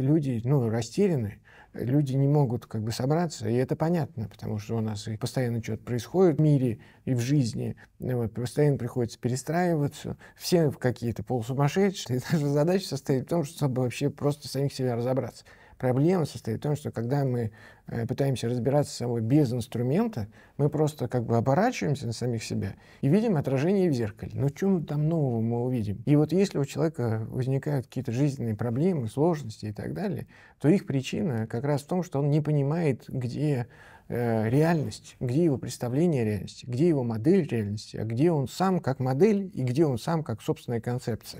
люди ну, растеряны, люди не могут как бы собраться, и это понятно, потому что у нас и постоянно что-то происходит в мире и в жизни, вот, постоянно приходится перестраиваться, все какие-то полусумасшедшие, и наша задача состоит в том, чтобы вообще просто самих себя разобраться. Проблема состоит в том, что когда мы э, пытаемся разбираться с собой без инструмента, мы просто как бы оборачиваемся на самих себя и видим отражение в зеркале. Но ну, чем там нового мы увидим? И вот если у человека возникают какие-то жизненные проблемы, сложности и так далее, то их причина как раз в том, что он не понимает, где э, реальность, где его представление реальности, где его модель реальности, а где он сам как модель и где он сам как собственная концепция.